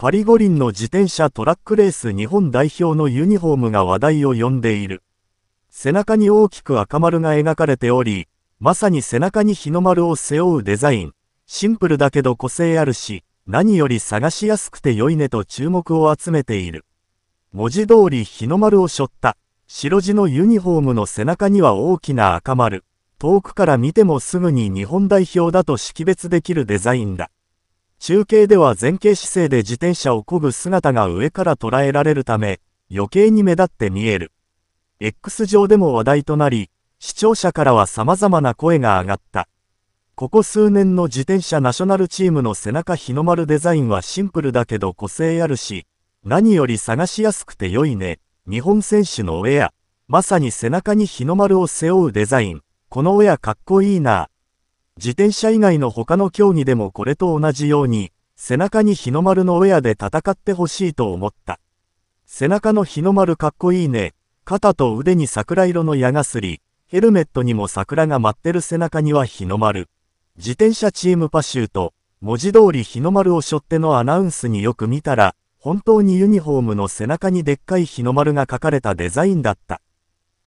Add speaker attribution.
Speaker 1: パリ五輪の自転車トラックレース日本代表のユニフォームが話題を呼んでいる。背中に大きく赤丸が描かれており、まさに背中に日の丸を背負うデザイン。シンプルだけど個性あるし、何より探しやすくて良いねと注目を集めている。文字通り日の丸を背負った。白地のユニフォームの背中には大きな赤丸。遠くから見てもすぐに日本代表だと識別できるデザインだ。中継では前傾姿勢で自転車を漕ぐ姿が上から捉えられるため、余計に目立って見える。X 上でも話題となり、視聴者からは様々な声が上がった。ここ数年の自転車ナショナルチームの背中日の丸デザインはシンプルだけど個性あるし、何より探しやすくて良いね。日本選手のウェア。まさに背中に日の丸を背負うデザイン。このウェアかっこいいな。自転車以外の他の競技でもこれと同じように、背中に日の丸のウェアで戦ってほしいと思った。背中の日の丸かっこいいね。肩と腕に桜色の矢がすり、ヘルメットにも桜が舞ってる背中には日の丸。自転車チームパシュート、文字通り日の丸を背負ってのアナウンスによく見たら、本当にユニフォームの背中にでっかい日の丸が書かれたデザインだった。